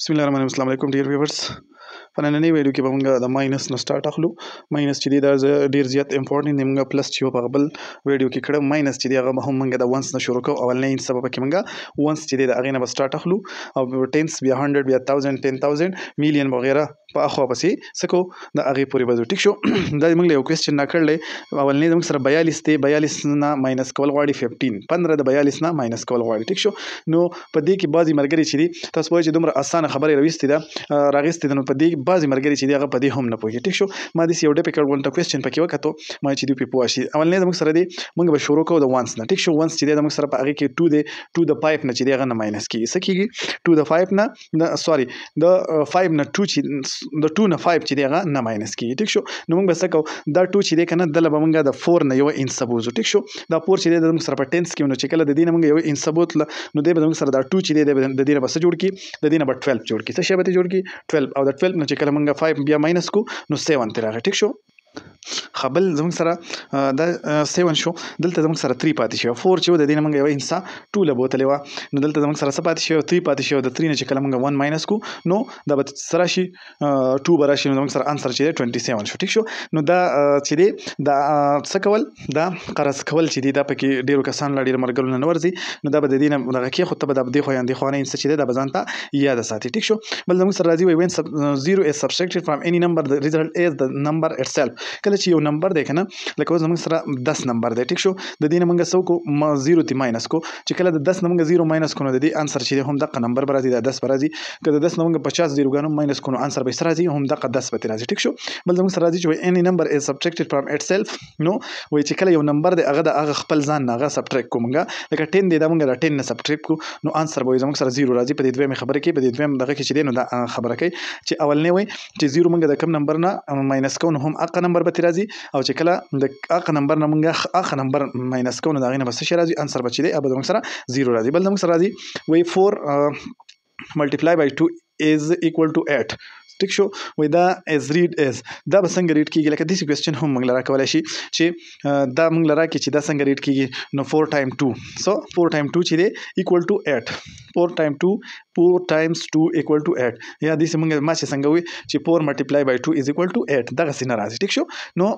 बसमिल अलैक्म dear viewers په نننې ویډیو کې به موږ د ماینس نه سٹارټ اخلو ماینس چې دا ډیر زیات امپورټنت دی موږ پلس چې په خپل ویډیو کې کړه ماینس چې دا به هم موږ د ونس نه شروع کوو اولنې سبب کې موږ ونس چې دا اغه نه سٹارټ اخلو او ټینس بیا 100 بیا 1000 10000 میلیون وغیرہ په اخوا پسې سکو د اغه پوری بزو ټیک شو دا موږ یو کوېسچن نه کړل اولنې موږ سره 42 ته 42 نه ماینس کول غواړي 15 15 د 42 نه ماینس کول غواړي ټیک شو نو په دې کې بعضی مرګري چې تاسو وایي چې دومره اسانه خبره راويستې ده راغستې ده نو په دې بعضی مرګري چې دغه په دې هم نه پوهیږي ټیک شو ما دې یو ډیفیکلټ ولټ کوېسچن پکې وکړو ما چې دې په پوه شي اولنې زموږ سره دی موږ به شروع کوو د وانس نه ټیک شو وانس چې دې زموږ سره په هغه کې 2 دی 2 د 5 نه چې دغه نه ماینس کیږي څه کیږي 2 د 5 نه سوري د 5 نه 2 چې د 2 نه 5 چې دغه نه ماینس کیږي ټیک شو نو موږ به څه کوو دا 2 چې دې کنه دله به موږ د 4 نه یو ان سبوزو ټیک شو دا 4 چې دې زموږ سره په 10 کې نو چې کله د دین موږ یو ان سبوت نو دې به موږ سره دا 2 چې دې د دې نه بس جوړ کی د دې نه 12 12 جوړ کی څه شی به ته جوړ کی 12 او د 12 نه چې کله موږ 5 بیا ماینس کو نو 7 ته راغی ټیک شو خپل زموږ سره دا 7 شو دلته زموږ سره 3 پاتې شو 4 چې د دې موږ یو انسا 2 له بوتلې و نو دلته زموږ سره څه پاتې شو 3 پاتې شو د 3 نه چې کله موږ 1 ماینس کو نو دا به سره شي 2 به راشي نو زموږ سره انسر چې 27 شو ټیک شو نو دا چې دی دا څه کول دا قرض کول چې دی دا پکې ډیرو کسان لا ډیر مرګلو نه ورزي نو دا به د دې نه دغه کې خو ته به د دې خو یاندې خو نه انسا چې دی دا به ځان ته یاد ساتي ټیک شو بل زموږ سره راځي وین 0 is subtracted from any number the result is the number itself کله چې یو نمبر دی کنه لکه اوس موږ سره 10 نمبر دی ټیک شو د دې موږ سو کو 0 تی ماینس کو چې کله د 10 موږ 0 ماینس کو نو د دې انسر چې هم دغه نمبر برازي د 10 برازي که د 10 موږ 50 0 غنو ماینس کو نو انسر به سره هم دغه 10 به راځي ټیک شو بل موږ سره راځي چې any number is subtracted from itself نو وای چې کله یو نمبر دی هغه د هغه خپل ځان نه هغه سبټریک کومګه لکه 10 دی دا موږ د 10 نه سبټریک کو نو انسر به زموږ سره 0 راځي په دې دوه خبره کې په دې دوه دغه کې چې دی نو دا خبره کوي چې اولنی وای چې 0 موږ د کم نمبر نه ماینس کو نو هم اقا نمبر به غلطي راځي او چې کله د اق نمبر نه مونږه اق نمبر ماینس کوو نو دا غي نه بس شي راځي انسر بچي دی ابد موږ سره 0 راځي بل موږ سره راځي وی 4 ملټیپلای بای 2 is equal to 8 ټیک شو وای دا as read as دا به څنګه ریډ کیږي لکه دیس کوېسچن هم موږ لرا کولای شي چې دا موږ لرا کې چې دا څنګه ریډ کیږي نو 4 ټایم 2 سو 4 ټایم 2 چې دی equal to 8 4 times 2 4 times 2 equal to 8 یا دې څنګه ما چې څنګه وي چې 4 multiply by 2 is equal to 8 دغه څنګه راځي ټیک شو نو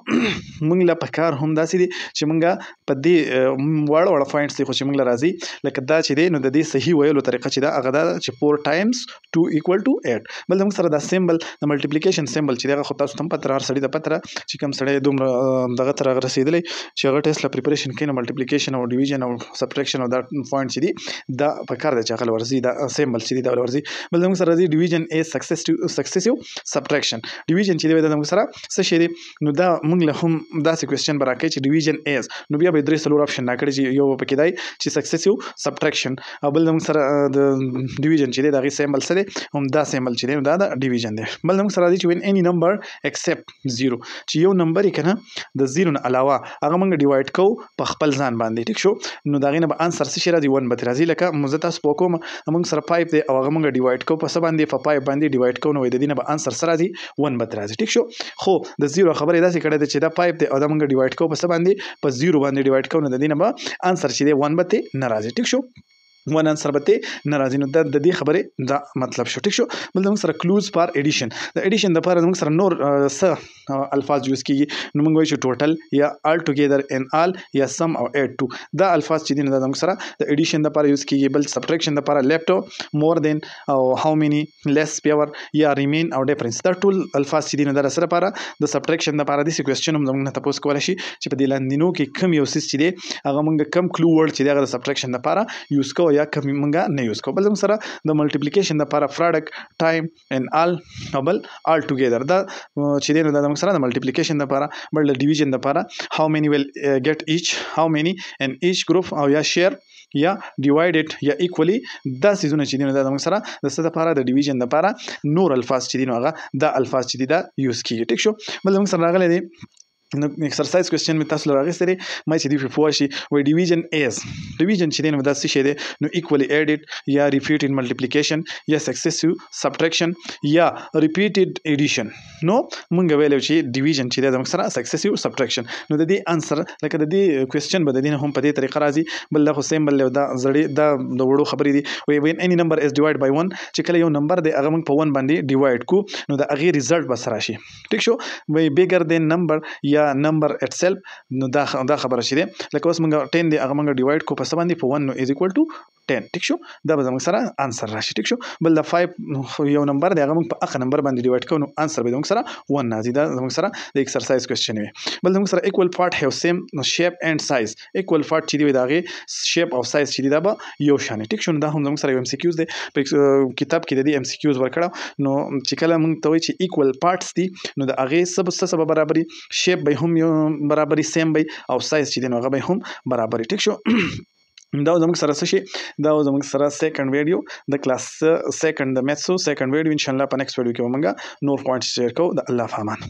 موږ لا په کار هم داسې دي چې موږ په دې وړ وړ پوینټس دی خو چې موږ راځي لکه دا چې دی نو د دې صحیح ویلو طریقه چې دا هغه دا چې 4 times 2 equal to 8 بل موږ سره دا سیمبل د ملټیپلیکیشن سیمبل چې دا خو تاسو هم پتر هر سړی د پتر چې کوم سړی دومره دغه تر رسیدلی چې هغه ټیسلا پریپریشن کینې ملټیپلیکیشن او ډیویژن او سبټریکشن او دا پوینټس دي دا په کار دی چې دغه لورځي دا سیمبل چې دی دا لورځي بل موږ سره دی ډیویژن ا سکسسټیو سکسسټیو سبټریکشن ډیویژن چې دی دا موږ سره څه شی دی نو دا موږ له هم داسې کوېشن براکې چې ډیویژن ا نو بیا به درې سلور اپشن راکړي چې یو پکې دی چې سکسسټیو سبټریکشن بل موږ سره د ډیویژن چې دی دا غي سیمبل سره هم دا سیمبل چې دی دا دا ډیویژن دی بل موږ سره دی چې وین اني نمبر ایکسپټ 0 چې یو نمبر کنه د 0 نه علاوه هغه موږ ډیوایډ کوو په خپل ځان باندې ټیک شو نو دا غینه به انسر څه شي راځي 1 به راځي لکه مزه تاسو پوکو کوم موږ سره 5 دی او هغه موږ ډیوایډ کوو په سب باندې په 5 باندې ډیوایډ کوو نو د دې نه به انسر سره دی 1 به راځي ټیک شو خو د زیرو خبره داسې کړه چې دا 5 دی او دا موږ ډیوایډ کوو په سب باندې په زیرو باندې ډیوایډ کوو نو د دې نه به انسر چې دی 1 به ناراضي ټیک شو ون انسر به ناراضی نو د دې خبره دا مطلب شو ټیک شو بل موږ سره کلوز فار اډیشن د اډیشن د لپاره موږ سره نور څه الفاظ یوز کیږي نو موږ وایو چې ټوټل یا ال ټوګیدر ان ال یا سم او اډ ټو دا الفاظ چې دي نو دا موږ سره د اډیشن لپاره یوز کیږي بل سبټریکشن لپاره لیپټاپ مور دین او هاو مینی لیس پیور یا ریمین او ډیفرنس دا ټول الفاظ چې دي نو دا سره لپاره د سبټریکشن لپاره دي کوېشن هم موږ تاسو کولای شي چې په دې لاندینو کې کم یو سیس چې دي هغه موږ کم کلو ورډ چې دغه د سبټریکشن لپاره یوز کوو یا کم موږ نه یوز کوو بل سره د ملټیپلیکیشن لپاره پروډکټ ټایم ان ال نوبل ال ټوګیدر دا چې دین دا موږ سره د ملټیپلیکیشن لپاره بل د ډیویژن لپاره هاو مېنی ویل ګټ ایچ هاو مېنی ان ایچ ګروپ او یا شیر یا ډیوایډډ یا ایکوالي دا سيزونه چې دینه د موږ سره د ست لپاره د ډیویژن لپاره نور الفاظ چې دینه هغه د الفاظ چې دا یوز کیږي ټیک شو بل موږ سره راغلي دي نو ایکسرسایز کوېسچن می تاسو لراغې سره مې چې دی فوښ شي وې ډیویژن از ډیویژن چې دین مداسي شه دی نو ایکوالی ایډډ یا ریپیټ ان ملټیپلیکیشن یا سکسسیو سبټریکشن یا ریپیټډ ایډیشن نو مونږ ویلو چې ډیویژن چې د مکسره سکسسیو سبټریکشن نو د دې انسر لکه د دې کوېسچن بد دین هم په دې طریقه راځي بل له سیم بل دا زړې دا د وړو خبرې دي وې وین اني نمبر از ډیوایډ بای 1 چې کله یو نمبر دی هغه مونږ په 1 باندې ډیوایډ کو نو د هغه ریزلټ بس راشي ټیک شو وې بیګر دین نمبر یا یا نمبر اټسلف نو دا دا خبره شې لکه اوس موږ 10 دی هغه موږ ډیوایډ کو په سم باندې په 1 نو از ایکوال ټو 10 ټیک شو دا به زموږ سره انسر راشي ټیک شو بل د 5 یو نمبر دی هغه موږ په اخ نمبر باندې ډیوایډ کوو نو انسر به زموږ سره 1 راځي دا زموږ سره د ایکسرسایز کوېشن وي بل زموږ سره ایکوال پارت هاف سیم شیپ اینڈ سایز ایکوال پارت چې دی داغه شیپ او سایز چې دی دا به یو شان ټیک شو دا هم زموږ سره یو ام سی کیوز دی په کتاب کې د دې ام سی کیوز ورکړو نو چې کله موږ ته وایي چې ایکوال پارتس دي نو د هغه سب سره برابرۍ شیپ به هم برابرۍ سیم به او سایز چې دی نو هغه به هم برابرۍ ټیک شو دا زموږ سره څه شي دا زموږ سره سیکنډ ویډیو د کلاس سیکنډ د میتھس سیکنډ ویډیو ان شاء الله په نیکسټ ویډیو کې ومنګا نور پوینټس شیر کوو د الله فامان